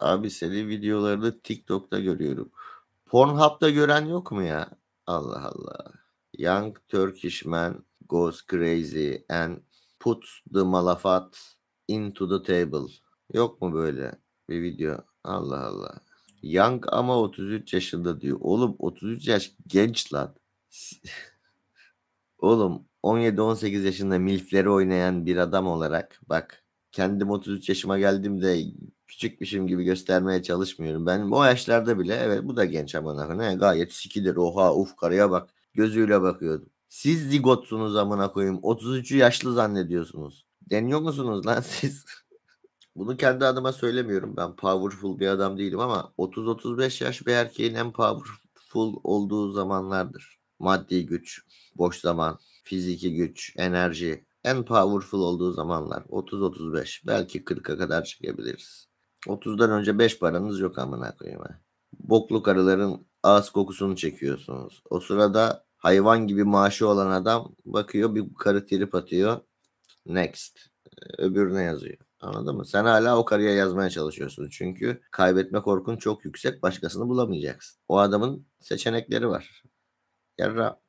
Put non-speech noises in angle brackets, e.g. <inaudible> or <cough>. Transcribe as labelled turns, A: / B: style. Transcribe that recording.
A: Abi senin videolarını TikTok'ta görüyorum. Pornhub'da gören yok mu ya? Allah Allah. Young Turkish man goes crazy and puts the malafat into the table. Yok mu böyle bir video? Allah Allah. Young ama 33 yaşında diyor. Oğlum 33 yaş genç lan. <laughs> Oğlum 17-18 yaşında milfleri oynayan bir adam olarak bak kendim 33 yaşıma geldiğimde küçükmüşüm gibi göstermeye çalışmıyorum. Ben o yaşlarda bile evet bu da genç amına ne gayet sikidir oha uf karıya bak gözüyle bakıyordum. Siz zigotsunuz amına koyayım 33 yaşlı zannediyorsunuz. Deniyor musunuz lan <laughs> siz? Bunu kendi adıma söylemiyorum ben powerful bir adam değilim ama 30-35 yaş bir erkeğin en powerful olduğu zamanlardır. Maddi güç, boş zaman, fiziki güç, enerji en powerful olduğu zamanlar 30-35 belki 40'a kadar çıkabiliriz. 30'dan önce 5 paranız yok amına koyayım. Ha. Boklu karıların ağız kokusunu çekiyorsunuz. O sırada hayvan gibi maaşı olan adam bakıyor bir karı trip atıyor. Next. Ee, öbürüne yazıyor. Anladın mı? Sen hala o karıya yazmaya çalışıyorsun. Çünkü kaybetme korkun çok yüksek. Başkasını bulamayacaksın. O adamın seçenekleri var. Yarra.